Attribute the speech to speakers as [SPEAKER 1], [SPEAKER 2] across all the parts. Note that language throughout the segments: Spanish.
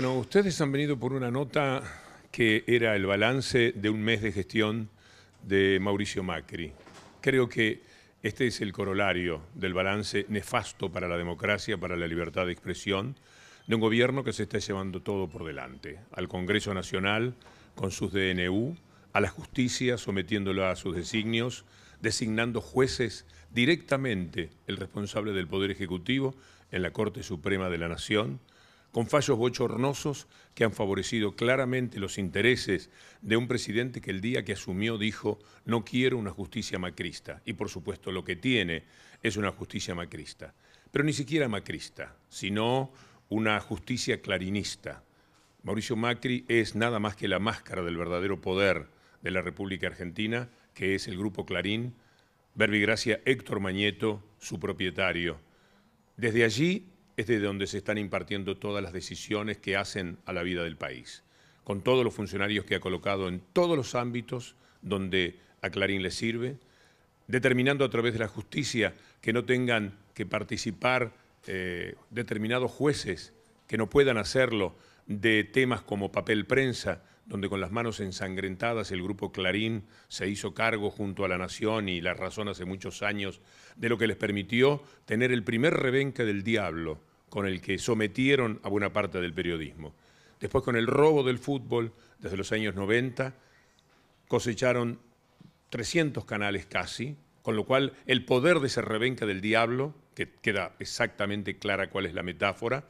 [SPEAKER 1] Bueno, ustedes han venido por una nota que era el balance de un mes de gestión de Mauricio Macri. Creo que este es el corolario del balance nefasto para la democracia, para la libertad de expresión, de un gobierno que se está llevando todo por delante, al Congreso Nacional con sus DNU, a la justicia sometiéndola a sus designios, designando jueces directamente el responsable del Poder Ejecutivo en la Corte Suprema de la Nación, con fallos bochornosos que han favorecido claramente los intereses de un presidente que el día que asumió dijo no quiero una justicia macrista. Y por supuesto lo que tiene es una justicia macrista. Pero ni siquiera macrista, sino una justicia clarinista. Mauricio Macri es nada más que la máscara del verdadero poder de la República Argentina, que es el Grupo Clarín, Verbigracia Héctor Mañeto, su propietario. Desde allí es de donde se están impartiendo todas las decisiones que hacen a la vida del país, con todos los funcionarios que ha colocado en todos los ámbitos donde a Clarín le sirve, determinando a través de la justicia que no tengan que participar eh, determinados jueces que no puedan hacerlo de temas como papel prensa, donde con las manos ensangrentadas el grupo Clarín se hizo cargo junto a la Nación y la Razón hace muchos años de lo que les permitió tener el primer rebenque del diablo con el que sometieron a buena parte del periodismo. Después con el robo del fútbol, desde los años 90, cosecharon 300 canales casi, con lo cual el poder de esa rebenca del diablo, que queda exactamente clara cuál es la metáfora,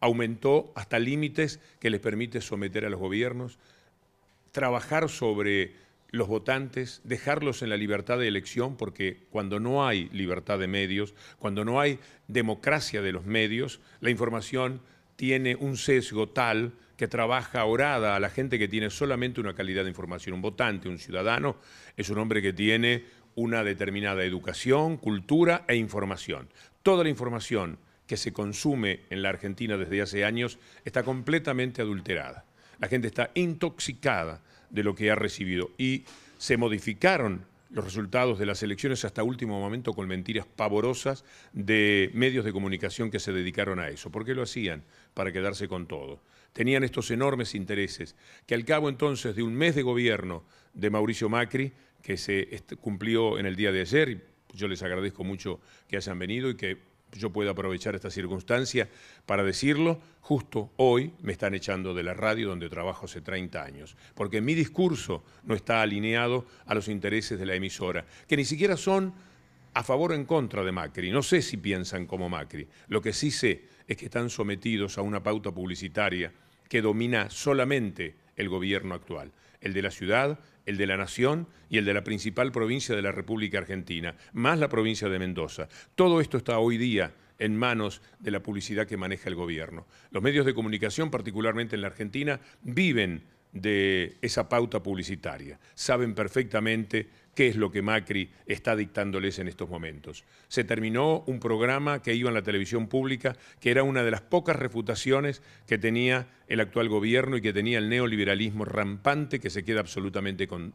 [SPEAKER 1] aumentó hasta límites que les permite someter a los gobiernos, trabajar sobre los votantes, dejarlos en la libertad de elección, porque cuando no hay libertad de medios, cuando no hay democracia de los medios, la información tiene un sesgo tal que trabaja orada a la gente que tiene solamente una calidad de información. Un votante, un ciudadano, es un hombre que tiene una determinada educación, cultura e información. Toda la información que se consume en la Argentina desde hace años está completamente adulterada. La gente está intoxicada de lo que ha recibido. Y se modificaron los resultados de las elecciones hasta último momento con mentiras pavorosas de medios de comunicación que se dedicaron a eso. ¿Por qué lo hacían? Para quedarse con todo. Tenían estos enormes intereses que al cabo entonces de un mes de gobierno de Mauricio Macri, que se cumplió en el día de ayer, y yo les agradezco mucho que hayan venido y que yo puedo aprovechar esta circunstancia para decirlo, justo hoy me están echando de la radio donde trabajo hace 30 años, porque mi discurso no está alineado a los intereses de la emisora, que ni siquiera son a favor o en contra de Macri. No sé si piensan como Macri. Lo que sí sé es que están sometidos a una pauta publicitaria que domina solamente el gobierno actual, el de la ciudad, el de la nación y el de la principal provincia de la República Argentina, más la provincia de Mendoza. Todo esto está hoy día en manos de la publicidad que maneja el gobierno. Los medios de comunicación, particularmente en la Argentina, viven de esa pauta publicitaria. Saben perfectamente qué es lo que Macri está dictándoles en estos momentos. Se terminó un programa que iba en la televisión pública, que era una de las pocas refutaciones que tenía el actual gobierno y que tenía el neoliberalismo rampante que se queda absolutamente con,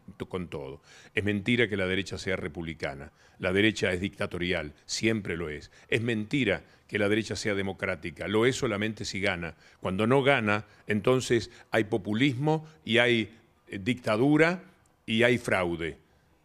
[SPEAKER 1] todo. Es mentira que la derecha sea republicana, la derecha es dictatorial, siempre lo es. Es mentira que la derecha sea democrática, lo es solamente si gana. Cuando no gana, entonces hay populismo y hay eh, dictadura y hay fraude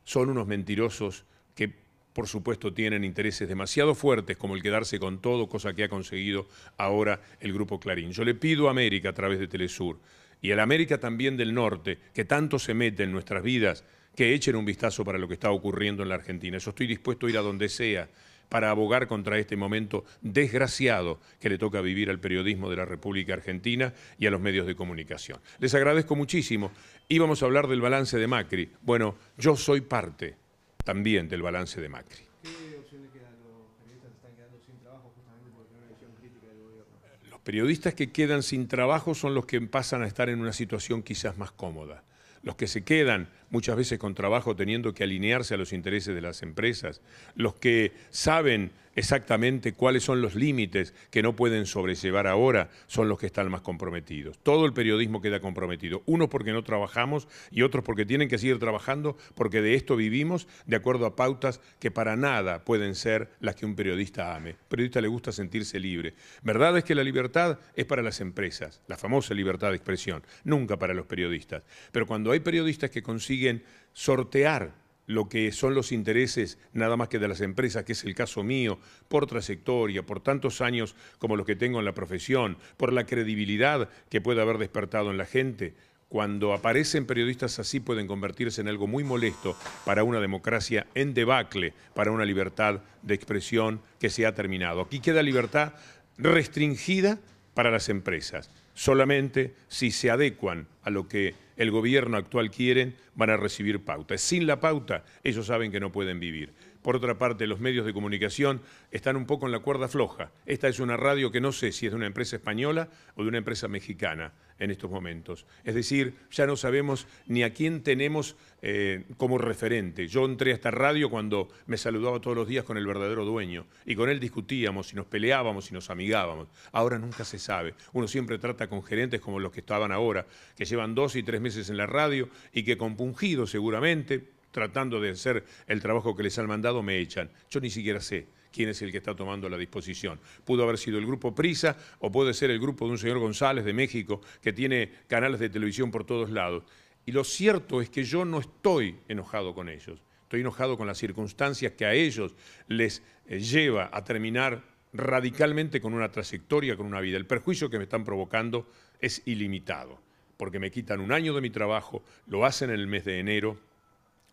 [SPEAKER 1] son unos mentirosos que por supuesto tienen intereses demasiado fuertes como el quedarse con todo, cosa que ha conseguido ahora el grupo Clarín. Yo le pido a América a través de Telesur y a la América también del Norte, que tanto se mete en nuestras vidas, que echen un vistazo para lo que está ocurriendo en la Argentina. Yo estoy dispuesto a ir a donde sea para abogar contra este momento desgraciado que le toca vivir al periodismo de la República Argentina y a los medios de comunicación. Les agradezco muchísimo. Íbamos a hablar del balance de Macri. Bueno, yo soy parte también del balance de Macri. ¿Qué opciones quedan? Los periodistas están quedando sin trabajo justamente una crítica del gobierno. Los periodistas que quedan sin trabajo son los que pasan a estar en una situación quizás más cómoda los que se quedan muchas veces con trabajo teniendo que alinearse a los intereses de las empresas, los que saben exactamente cuáles son los límites que no pueden sobrellevar ahora, son los que están más comprometidos. Todo el periodismo queda comprometido, unos porque no trabajamos y otros porque tienen que seguir trabajando, porque de esto vivimos de acuerdo a pautas que para nada pueden ser las que un periodista ame. Al periodista le gusta sentirse libre. Verdad es que la libertad es para las empresas, la famosa libertad de expresión, nunca para los periodistas. Pero cuando hay periodistas que consiguen sortear lo que son los intereses nada más que de las empresas, que es el caso mío, por trayectoria, por tantos años como los que tengo en la profesión, por la credibilidad que puede haber despertado en la gente. Cuando aparecen periodistas así pueden convertirse en algo muy molesto para una democracia en debacle, para una libertad de expresión que se ha terminado. Aquí queda libertad restringida para las empresas. Solamente si se adecuan a lo que el gobierno actual quiere, van a recibir pauta. Sin la pauta, ellos saben que no pueden vivir. Por otra parte, los medios de comunicación están un poco en la cuerda floja. Esta es una radio que no sé si es de una empresa española o de una empresa mexicana en estos momentos. Es decir, ya no sabemos ni a quién tenemos eh, como referente. Yo entré a esta radio cuando me saludaba todos los días con el verdadero dueño y con él discutíamos y nos peleábamos y nos amigábamos. Ahora nunca se sabe. Uno siempre trata con gerentes como los que estaban ahora, que llevan dos y tres meses en la radio y que compungidos seguramente tratando de hacer el trabajo que les han mandado, me echan. Yo ni siquiera sé quién es el que está tomando la disposición. Pudo haber sido el grupo Prisa o puede ser el grupo de un señor González de México que tiene canales de televisión por todos lados. Y lo cierto es que yo no estoy enojado con ellos. Estoy enojado con las circunstancias que a ellos les eh, lleva a terminar radicalmente con una trayectoria, con una vida. El perjuicio que me están provocando es ilimitado, porque me quitan un año de mi trabajo, lo hacen en el mes de enero,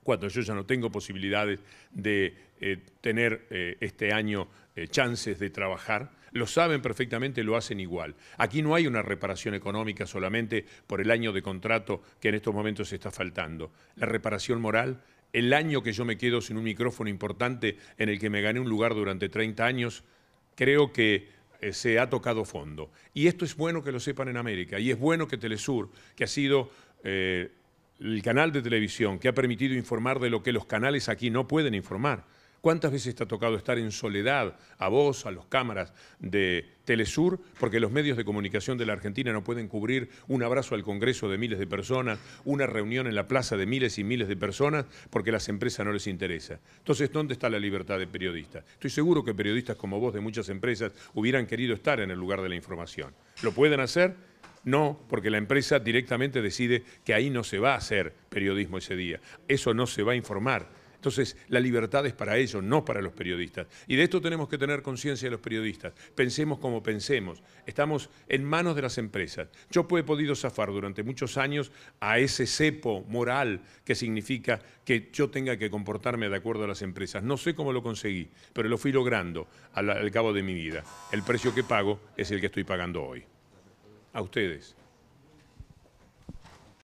[SPEAKER 1] cuando yo ya no tengo posibilidades de eh, tener eh, este año eh, chances de trabajar, lo saben perfectamente, lo hacen igual. Aquí no hay una reparación económica solamente por el año de contrato que en estos momentos está faltando. La reparación moral, el año que yo me quedo sin un micrófono importante en el que me gané un lugar durante 30 años, creo que se ha tocado fondo. Y esto es bueno que lo sepan en América y es bueno que Telesur, que ha sido el canal de televisión que ha permitido informar de lo que los canales aquí no pueden informar. ¿Cuántas veces te ha tocado estar en soledad a vos, a las cámaras de Telesur, porque los medios de comunicación de la Argentina no pueden cubrir un abrazo al Congreso de miles de personas, una reunión en la plaza de miles y miles de personas, porque las empresas no les interesa? Entonces, ¿dónde está la libertad de periodista? Estoy seguro que periodistas como vos de muchas empresas hubieran querido estar en el lugar de la información. ¿Lo pueden hacer? No, porque la empresa directamente decide que ahí no se va a hacer periodismo ese día. Eso no se va a informar. Entonces, la libertad es para ellos, no para los periodistas. Y de esto tenemos que tener conciencia los periodistas. Pensemos como pensemos. Estamos en manos de las empresas. Yo he podido zafar durante muchos años a ese cepo moral que significa que yo tenga que comportarme de acuerdo a las empresas. No sé cómo lo conseguí, pero lo fui logrando al, cabo de mi vida. El precio que pago es el que estoy pagando hoy. A ustedes.